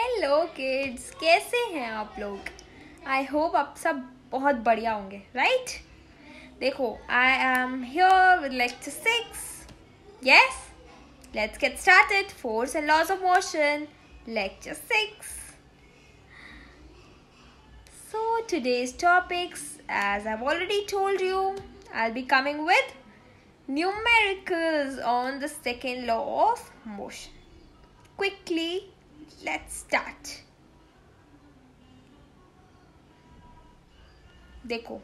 Hello kids कैसे हैं आप लोग आई होप आप सब बहुत बढ़िया होंगे राइट right? देखो I am with lecture lecture six yes let's get started force and laws of motion lecture six so today's topics as i've already told you i'll be coming with numericals on the second law of motion quickly let's start. देखो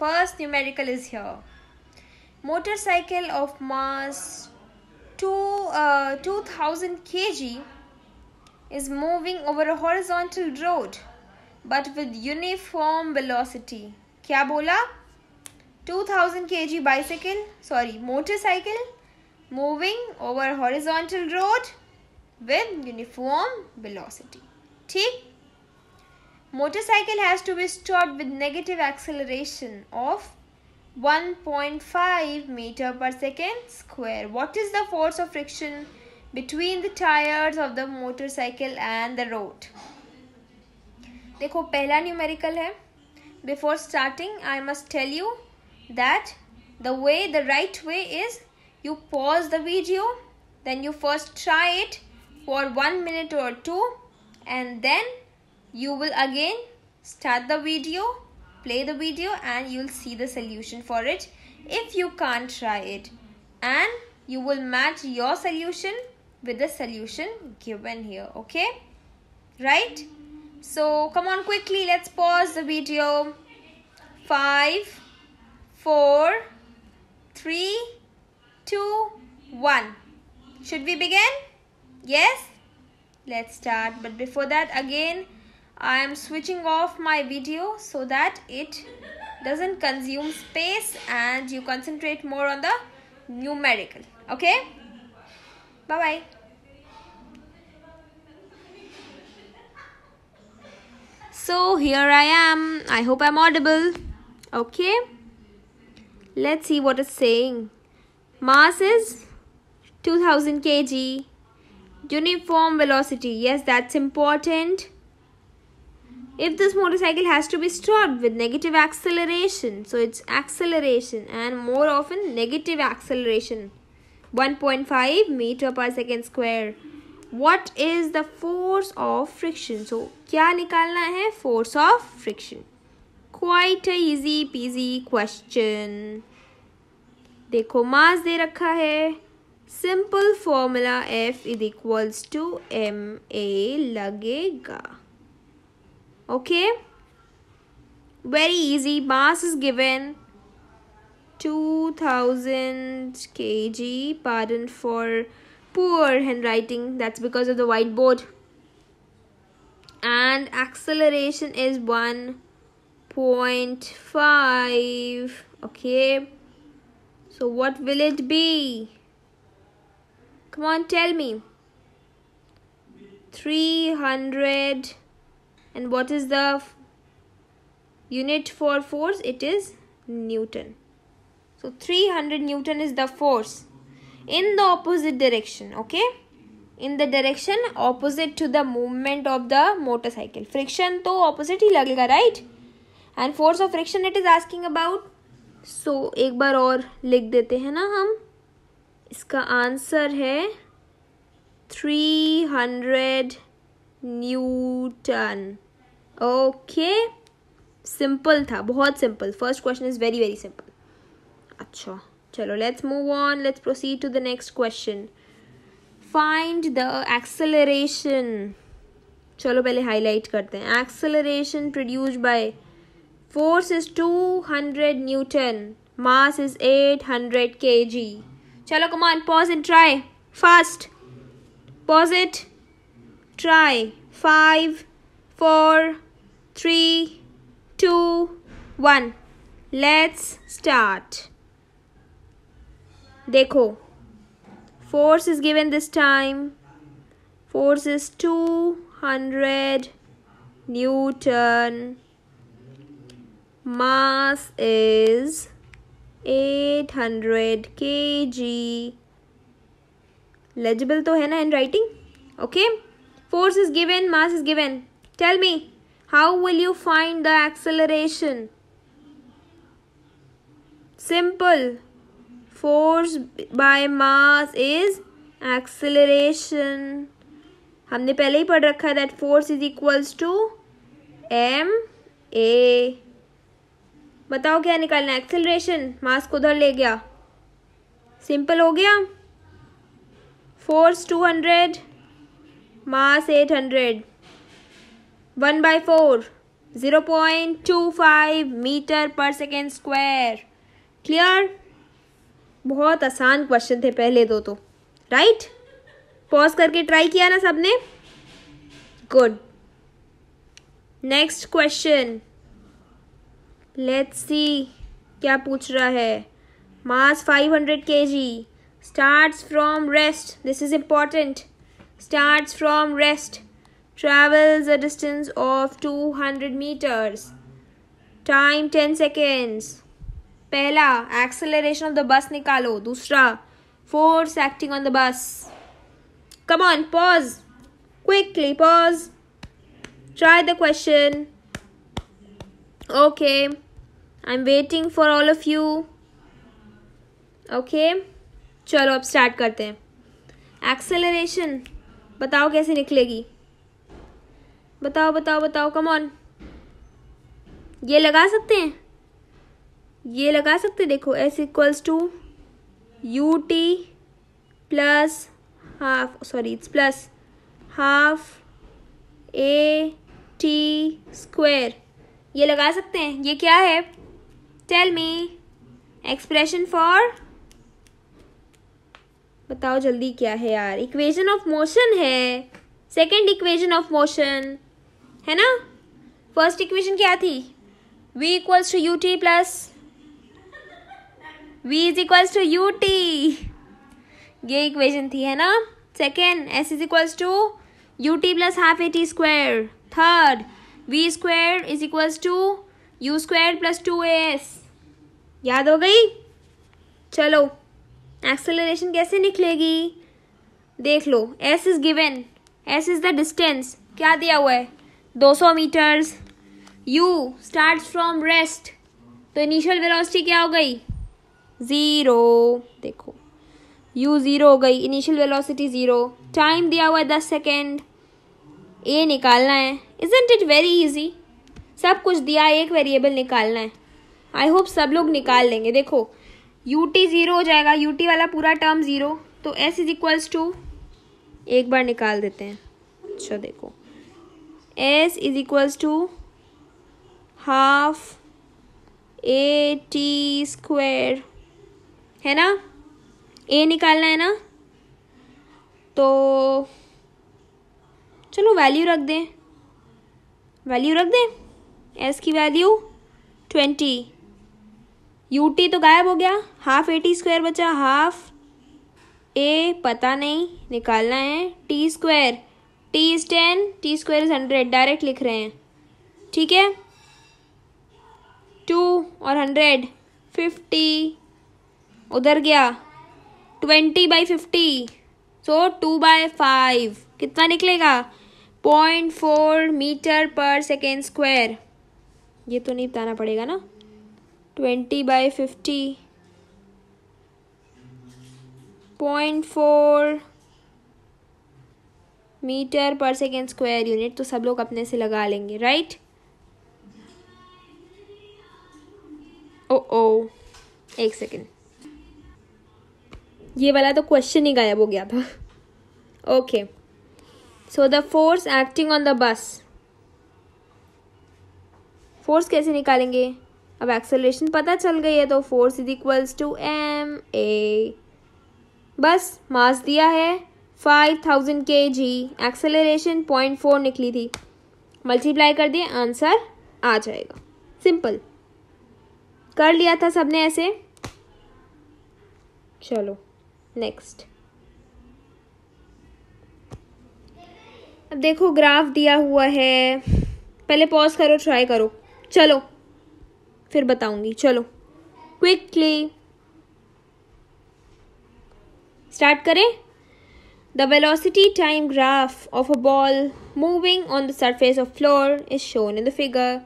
first numerical is here. Motorcycle of mass two thousand K G is moving over a horizontal road but with uniform velocity क्या बोला two thousand K G bicycle sorry motorcycle moving over horizontal road with uniform velocity. ठीक motorcycle has to be stopped with negative acceleration of 1.5 meter per second square. What is the force of friction between the tires of the motorcycle and the road? देखो पहला numerical है I must tell you that the way, the right way is you pause the video, then you first try it for 1 minute or 2 and then you will again start the video play the video and you'll see the solution for it if you can't try it and you will match your solution with the solution given here okay right so come on quickly let's pause the video Five, four, three, two, one. should we begin yes let's start but before that again I am switching off my video so that it doesn't consume space and you concentrate more on the numerical okay bye bye so here I am I hope I'm audible okay let's see what it's saying mass is 2000 kg Uniform velocity. Yes, that's important. If this motorcycle has to be stopped with negative acceleration, so it's acceleration and more often negative acceleration. 1.5 meter per second square. What is the force of friction? So, क्या निकालना है force of friction? Quite a easy peasy question. देखो मास दे रखा है Simple formula F is equals to MA lagega. Okay. Very easy. Mass is given 2000 kg. Pardon for poor handwriting. That's because of the whiteboard. And acceleration is 1.5. Okay. So what will it be? Come on, tell me. 300. And what is the unit for force? It is Newton. So 300 Newton is the force in the opposite direction. Okay. in the direction opposite to the movement of the motorcycle friction to opposite hi lagega right and force of friction it is asking about so ek bar aur likh dete हैं na hum इसका answer है three hundred newton okay simple था बहुत simple first question is very very simple अच्छा चलो let's move on let's proceed to the next question find the acceleration चलो पहले highlight करते हैं acceleration produce by force is two hundred newton mass is eight hundred K G चलो come on pause and try fast pause it try five four three two one let's start देखो force is given this time force is two hundred newton mass is eight hundred K G legible तो है ना in writing okay force is given mass is given tell me how will you find the acceleration simple force by mass is acceleration हमने पहले ही पढ़ रखा है that force is equals to M A बताओ क्या निकालना है एक्सेलरेशन मास्क उधर ले गया सिंपल हो गया force two hundred mass eight hundred one by four zero point two five metre per second square clear बहुत आसान क्वेश्चन थे पहले दो तो राइट पॉज करके ट्राई किया ना सबने good next question let's see क्या पूछ रहा है mass five hundred K G start from rest this is important start from rest travels a distance of two hundred metres time ten seconds पहला acceleration of the bus निकालो दूसरा force acting on the bus come on pause quickly pause try the question okay I am waiting for all of you okay चलो अब start करते हैं acceleration बताओ कैसे निकलेगी बताओ बताओ बताओ कम ऑन ये लगा सकते हैं ये लगा सकते हैं देखो S equals to U T plus half sorry it's plus half A T square ये लगा सकते हैं ये क्या है टेल मी एक्सप्रेशन फॉर बताओ जल्दी क्या है यार इक्वेशन ऑफ मोशन है सेकेंड इक्वेशन ऑफ मोशन है ना फर्स्ट इक्वेशन क्या थी v equals to U T plus V is equals to U T ये इक्वेशन थी है ना second s is equals to U T plus half A T square third V square is equals to U square plus two A S याद हो गई चलो acceleration कैसे निकलेगी देख लो S is given s is the distance क्या दिया हुआ है 200 metres you start from rest तो इनिशियल वेलोसिटी क्या हो गई ज़ीरो देखो यू ज़ीरो हो गई इनिशियल वेलोसिटी ज़ीरो टाइम दिया हुआ है दस सेकेंड ए निकालना है इजेंट इट वेरी इजी सब कुछ दिया है एक वेरिएबल निकालना है आई होप सब लोग निकाल लेंगे देखो यू टी ज़ीरो हो जाएगा यू टी वाला पूरा टर्म ज़ीरो तो एस इज इक्वल्स टू एक बार निकाल देते हैं अच्छा देखो s is equals to half A t square है ना ए निकालना है ना तो चलो वैल्यू रख दें वैल्यू रख दें एस की वैल्यू ट्वेंटी यूटी तो गायब हो गया हाफ ए टी स्क्वायर बचा हाफ ए पता नहीं निकालना है t square t is ten t square is hundred direct लिख रहे हैं ठीक है टू और हंड्रेड फिफ्टी उधर गया twenty by fifty so two by five कितना निकलेगा point four metre per second square ये तो नहीं बताना पड़ेगा ना twenty by fifty point four metre per second square unit तो सब लोग अपने से लगा लेंगे राइट ओ ओ एक सेकेंड ये वाला तो क्वेश्चन ही गायब हो गया था okay so the force acting on the bus force कैसे निकालेंगे अब एक्सेलेशन पता चल गई है तो force is equals to M a बस मास दिया है फाइव थाउजेंड के जी एक्सेलरेशन पॉइंट फोर निकली थी मल्टीप्लाई कर दिए आंसर आ जाएगा सिंपल कर लिया था सबने ऐसे चलो नेक्स्ट अब देखो ग्राफ दिया हुआ है पहले पॉज करो ट्राई करो चलो फिर बताऊंगी चलो क्विकली स्टार्ट करें the velocity time graph of a ball moving on the surface of floor is shown in the figure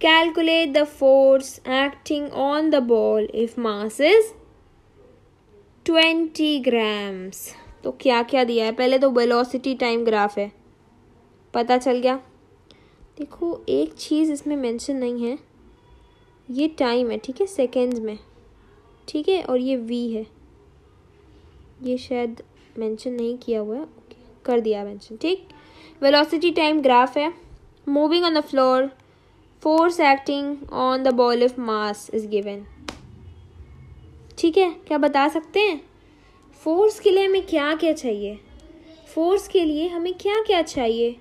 calculate the force acting on the ball if mass is twenty grams तो क्या क्या दिया है पहले तो velocity time graph है पता चल गया देखो एक चीज़ इसमें मेंशन नहीं है ये टाइम है ठीक है सेकेंड्स में ठीक है और ये वी है ये शायद मेंशन नहीं किया हुआ है ओके कर दिया मेंशन ठीक वेलोसिटी टाइम ग्राफ है moving on the floor force acting on the ball of mass is given ठीक है क्या बता सकते हैं फोर्स के लिए हमें क्या क्या चाहिए फोर्स के लिए हमें क्या क्या चाहिए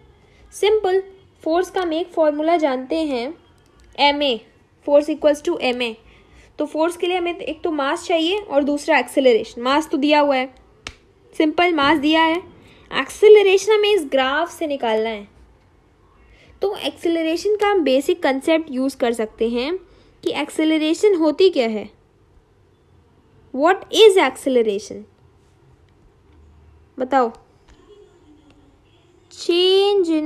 सिंपल फोर्स का हम एक फॉर्मूला जानते हैं m a force equals to M a तो फोर्स के लिए हमें एक तो मास चाहिए और दूसरा एक्सेलरेशन मास तो दिया हुआ है सिंपल मास दिया है एक्सेलरेशन हमें इस ग्राफ से निकालना है तो एक्सेलरेशन का हम बेसिक कंसेप्ट यूज़ कर सकते हैं कि एक्सेलरेशन होती क्या है वॉट इज एक्सेलरेशन बताओ change in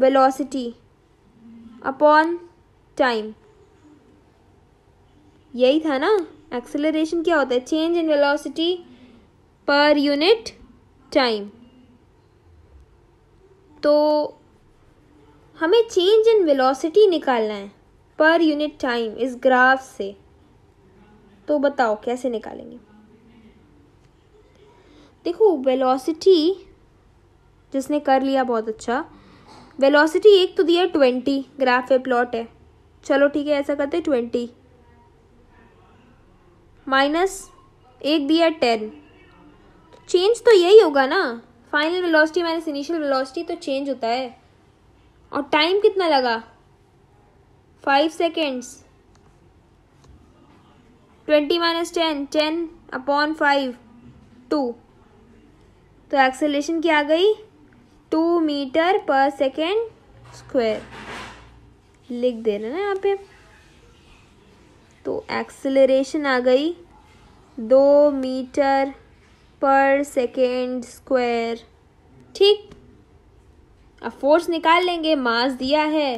velocity upon time यही था ना एक्सेलरेशन क्या होता है change in velocity per unit time तो हमें चेंज इन वेलोसिटी निकालना है पर यूनिट टाइम इस ग्राफ से तो बताओ कैसे निकालेंगे देखो वेलोसिटी जिसने कर लिया बहुत अच्छा वेलोसिटी एक तो दिया ट्वेंटी ग्राफ है प्लॉट है चलो ठीक है ऐसा करते ट्वेंटी माइनस एक दिया टेन चेंज तो यही होगा ना final velocity minus initial velocity तो चेंज होता है और टाइम कितना लगा five seconds twenty minus ten ten upon five two तो एक्सेलेशन क्या आ गई two metre per second square लिख दे रहे ना यहाँ पे तो एक्सेलरेशन आ गई दो मीटर पर सेकेंड स्क्वायर ठीक अब फोर्स निकाल लेंगे मास दिया है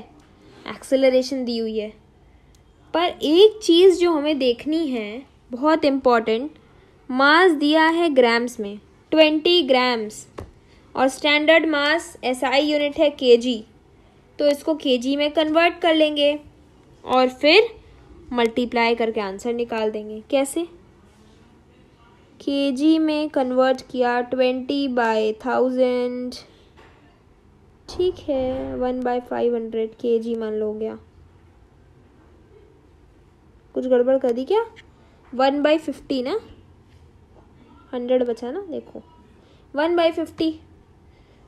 एक्सेलरेशन दी हुई है पर एक चीज़ जो हमें देखनी है बहुत इम्पॉर्टेंट मास दिया है ग्राम्स में ट्वेंटी ग्राम्स और स्टैंडर्ड मास एसआई यूनिट है केजी तो इसको केजी में कन्वर्ट कर लेंगे और फिर मल्टीप्लाई करके आंसर निकाल देंगे कैसे केजी में कन्वर्ट किया ट्वेंटी बाई थाउजेंड ठीक है one by five hundred K जी मान लो गया कुछ गड़बड़ कर दी क्या वन बाई फिफ्टी ना हंड्रेड बचा ना देखो वन बाई फिफ्टी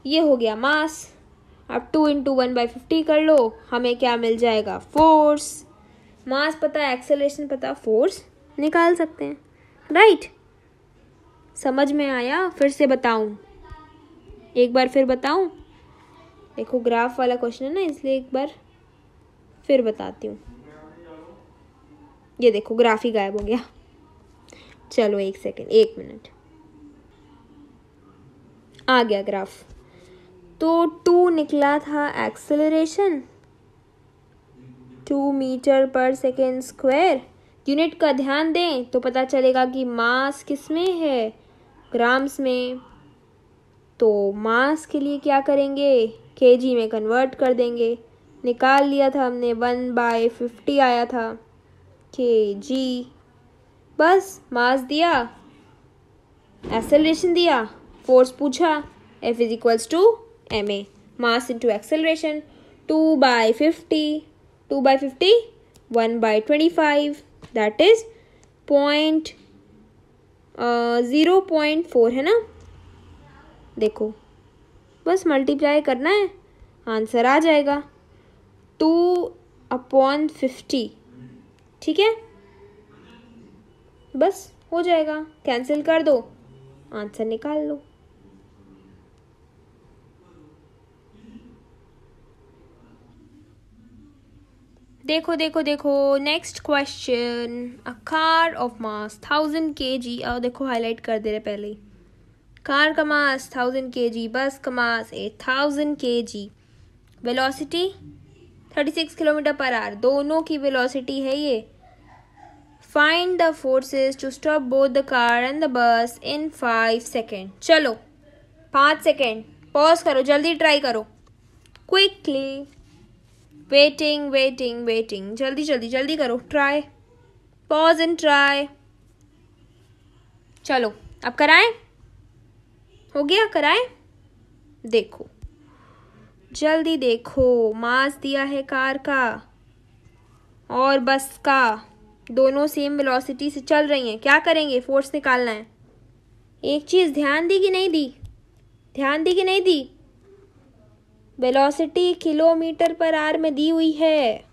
ये हो गया मास अब two into one by fifty कर लो हमें क्या मिल जाएगा फोर्स मास पता एक्सेलेशन पता फोर्स निकाल सकते हैं राइट right? समझ में आया फिर से बताऊं एक बार फिर बताऊं देखो ग्राफ वाला क्वेश्चन है ना इसलिए एक बार फिर बताती हूँ ये देखो ग्राफ ही गायब हो गया चलो एक सेकेंड एक मिनट आ गया ग्राफ तो टू निकला था acceleration two metre per second square unit का ध्यान दें तो पता चलेगा कि मास किस में है ग्राम्स में तो मास के लिए क्या करेंगे के जी में कन्वर्ट कर देंगे निकाल लिया था हमने वन बाय फिफ्टी आया था के जी बस मास दिया एक्सेलरेशन दिया फोर्स पूछा F is equals to M a mass into acceleration two by fifty two by fifty one by twenty five that is point zero point four है ना देखो बस मल्टीप्लाई करना है आंसर आ जाएगा टू अपॉन फिफ्टी ठीक है बस हो जाएगा कैंसिल कर दो आंसर निकाल लो देखो देखो देखो next question a car of mass thousand K G और देखो हाईलाइट कर दे रहे पहले ही कार का मास थाउजेंड के जी बस का मास a thousand K G velocity thirty six kilometre per hour दोनों की वेलोसिटी है ये find the forces to stop both the car and the bus in five second चलो पाँच सेकेंड पॉज करो जल्दी ट्राई करो क्विकली वेटिंग वेटिंग वेटिंग जल्दी जल्दी जल्दी करो ट्राई पॉज एंड ट्राई चलो अब कराएं हो गया कराएं देखो जल्दी देखो मास दिया है कार का और बस का दोनों सेम वेलोसिटी से चल रही हैं क्या करेंगे फोर्स निकालना है एक चीज़ ध्यान दी कि नहीं दी ध्यान दी कि नहीं दी वेलोसिटी किलोमीटर पर आर में दी हुई है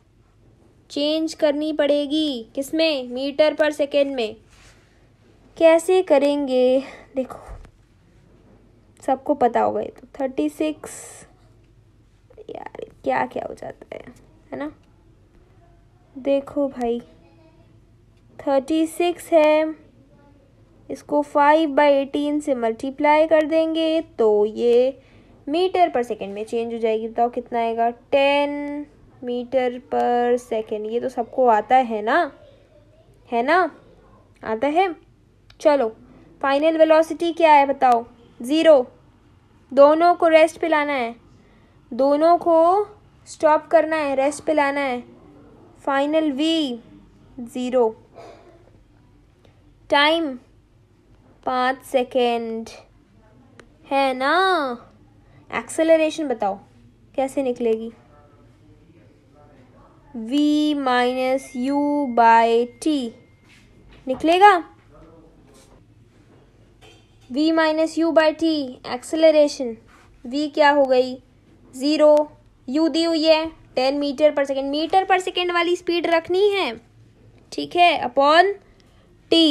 चेंज करनी पड़ेगी किसमें मीटर पर सेकेंड में कैसे करेंगे देखो सबको पता होगा ये तो थर्टी सिक्स यार क्या क्या हो जाता है है ना देखो भाई थर्टी सिक्स है इसको फाइव बाई एटीन से मल्टीप्लाई कर देंगे तो ये मीटर पर सेकेंड में चेंज हो जाएगी बताओ कितना आएगा टेन मीटर पर सेकेंड ये तो सबको आता है ना है ना आता है चलो फाइनल वेलोसिटी क्या है बताओ ज़ीरो दोनों को रेस्ट पे लाना है दोनों को स्टॉप करना है रेस्ट पे लाना है फाइनल वी ज़ीरो टाइम पाँच सेकेंड है ना एक्सेलरेशन बताओ कैसे निकलेगी v minus u by t निकलेगा v minus u by t acceleration v क्या हो गई ज़ीरो u दी हुई है ten metre per second metre per second वाली स्पीड रखनी है ठीक है अपॉन टी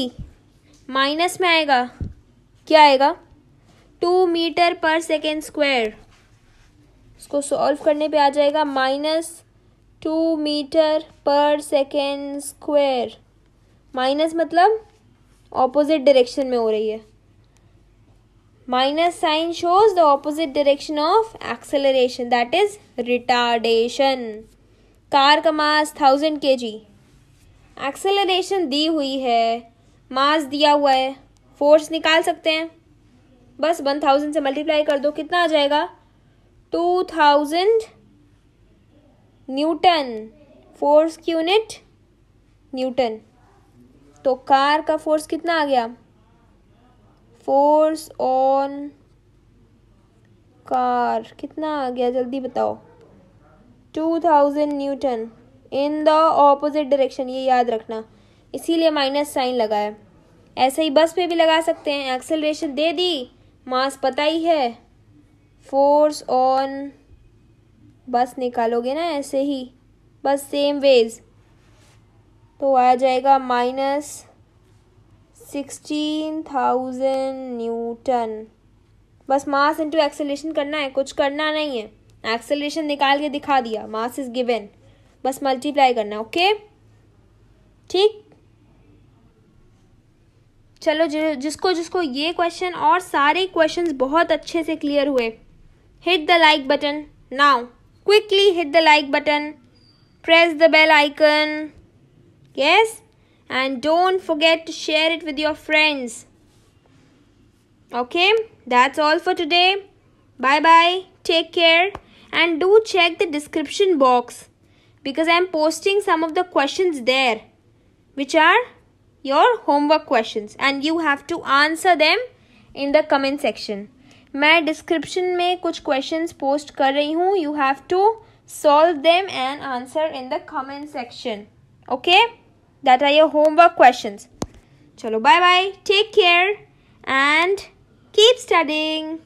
माइनस में आएगा क्या आएगा two metre per second square इसको सॉल्व करने पे आ जाएगा minus two metre per second square minus मतलब ऑपोजिट डायरेक्शन में हो रही है minus sign shows the opposite direction of acceleration that is retardation car का मास थाउजेंड के जी एक्सेलरेशन दी हुई है मास दिया हुआ है फोर्स निकाल सकते हैं बस वन थाउजेंड से मल्टीप्लाई कर दो कितना आ जाएगा टू थाउजेंड न्यूटन फोर्स की यूनिट न्यूटन तो कार का फोर्स कितना आ गया फोर्स ऑन कार कितना आ गया जल्दी बताओ two thousand newton in the opposite direction ये याद रखना इसीलिए माइनस साइन लगाया ऐसे ही बस पे भी लगा सकते हैं एक्सेलरेशन दे दी मास पता ही है फोर्स ऑन बस निकालोगे ना ऐसे ही बस सेम वेज तो आ जाएगा माइनस सिक्सटीन थाउजेंड न्यूटन बस मास इंटू एक्सेलेशन करना है कुछ करना नहीं है एक्सेलेशन निकाल के दिखा दिया मास इज गिवन बस मल्टीप्लाई करना ओके ठीक चलो जिसको जिसको ये क्वेश्चन और सारे क्वेश्चंस बहुत अच्छे से क्लियर हुए hit the like button now quickly hit the like button press the bell icon yes and don't forget to share it with your friends okay that's all for today bye bye take care and do check the description box because i'm posting some of the questions there which are your homework questions and you have to answer them in the comment section. मैं description में कुछ question post कर रही हूँ you have to solve them and answer in the comment section okay that are your homework question चलो bye bye take care and keep studying